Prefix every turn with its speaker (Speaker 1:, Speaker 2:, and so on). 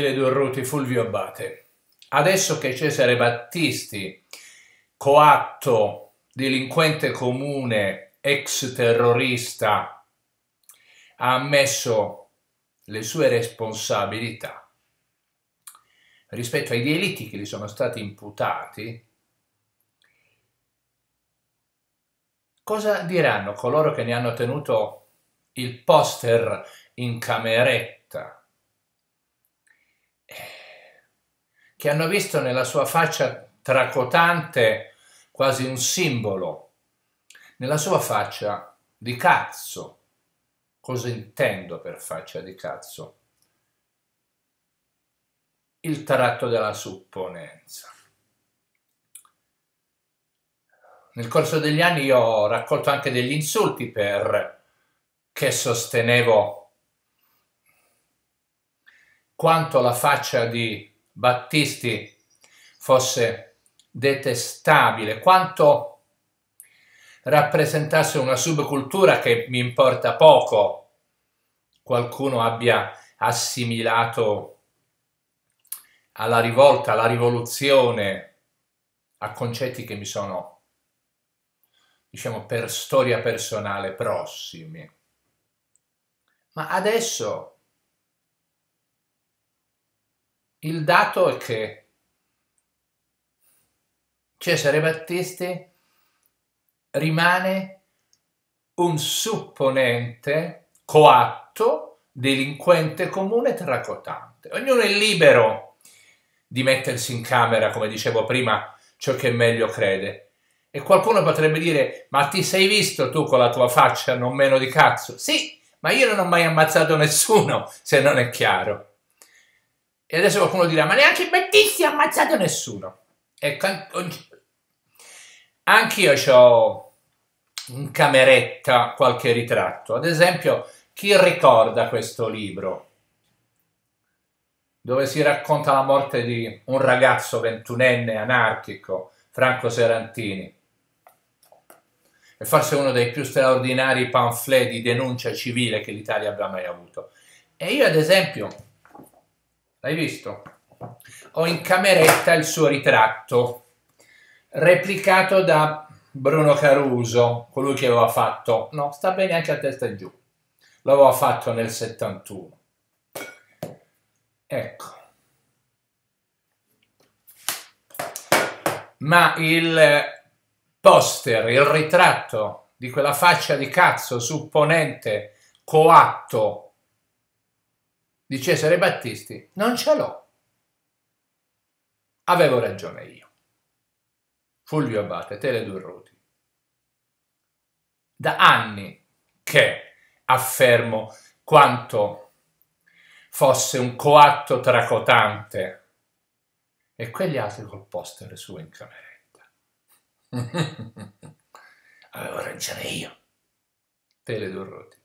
Speaker 1: te le Fulvio Abate. Adesso che Cesare Battisti, coatto, delinquente comune, ex terrorista, ha ammesso le sue responsabilità rispetto ai delitti che gli sono stati imputati, cosa diranno coloro che ne hanno tenuto il poster in cameretta? che hanno visto nella sua faccia tracotante quasi un simbolo, nella sua faccia di cazzo. Cosa intendo per faccia di cazzo? Il tratto della supponenza. Nel corso degli anni io ho raccolto anche degli insulti per che sostenevo quanto la faccia di Battisti fosse detestabile, quanto rappresentasse una subcultura che mi importa poco qualcuno abbia assimilato alla rivolta, alla rivoluzione, a concetti che mi sono, diciamo, per storia personale prossimi. Ma adesso il dato è che Cesare cioè, Battisti rimane un supponente coatto, delinquente comune terracotante. Ognuno è libero di mettersi in camera, come dicevo prima, ciò che meglio crede. E qualcuno potrebbe dire, ma ti sei visto tu con la tua faccia non meno di cazzo? Sì, ma io non ho mai ammazzato nessuno, se non è chiaro. E adesso qualcuno dirà, ma neanche Battisti ha ammazzato nessuno. Ecco, anch'io ho in cameretta qualche ritratto. Ad esempio, chi ricorda questo libro? Dove si racconta la morte di un ragazzo ventunenne anarchico, Franco Serantini. E forse uno dei più straordinari pamphlet di denuncia civile che l'Italia abbia mai avuto. E io, ad esempio, L'hai visto? Ho in cameretta il suo ritratto, replicato da Bruno Caruso, colui che aveva fatto, no, sta bene anche a testa giù, l'aveva fatto nel 71. Ecco. Ma il poster, il ritratto di quella faccia di cazzo supponente, coatto, di Cesare Battisti non ce l'ho. Avevo ragione io. Fulvio Abate, Tele Due Roti. Da anni che affermo quanto fosse un coatto tracotante e quegli altri col poster suo in cameretta. Avevo ragione io. Tele Due Roti.